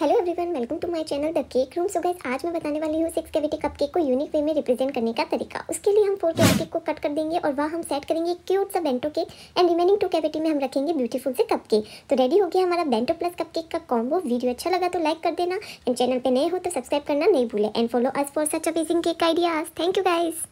hello everyone welcome to my channel the cake room so guys आज मैं बताने वाली हूँ सिक्स कैविटी कप केक को यूनिक वे में रिप्रेजेंट करने का तरीका उसके लिए हम फोर कैविटी केक को कट कर देंगे और वहाँ हम सेट करेंगे क्यूट सा bento cake and remaining two cavity में हम रखेंगे ब्यूटीफुल से कप केक तो रेडी हो गया हमारा बेंटो प्लस कप केक का कॉम्बो वीडियो अच्छा लगा तो लाइक कर देना एंड चैनल पर नए हो तो सब्सक्राइब करना नहीं भूलें and follow us for such amazing cake ideas thank you guys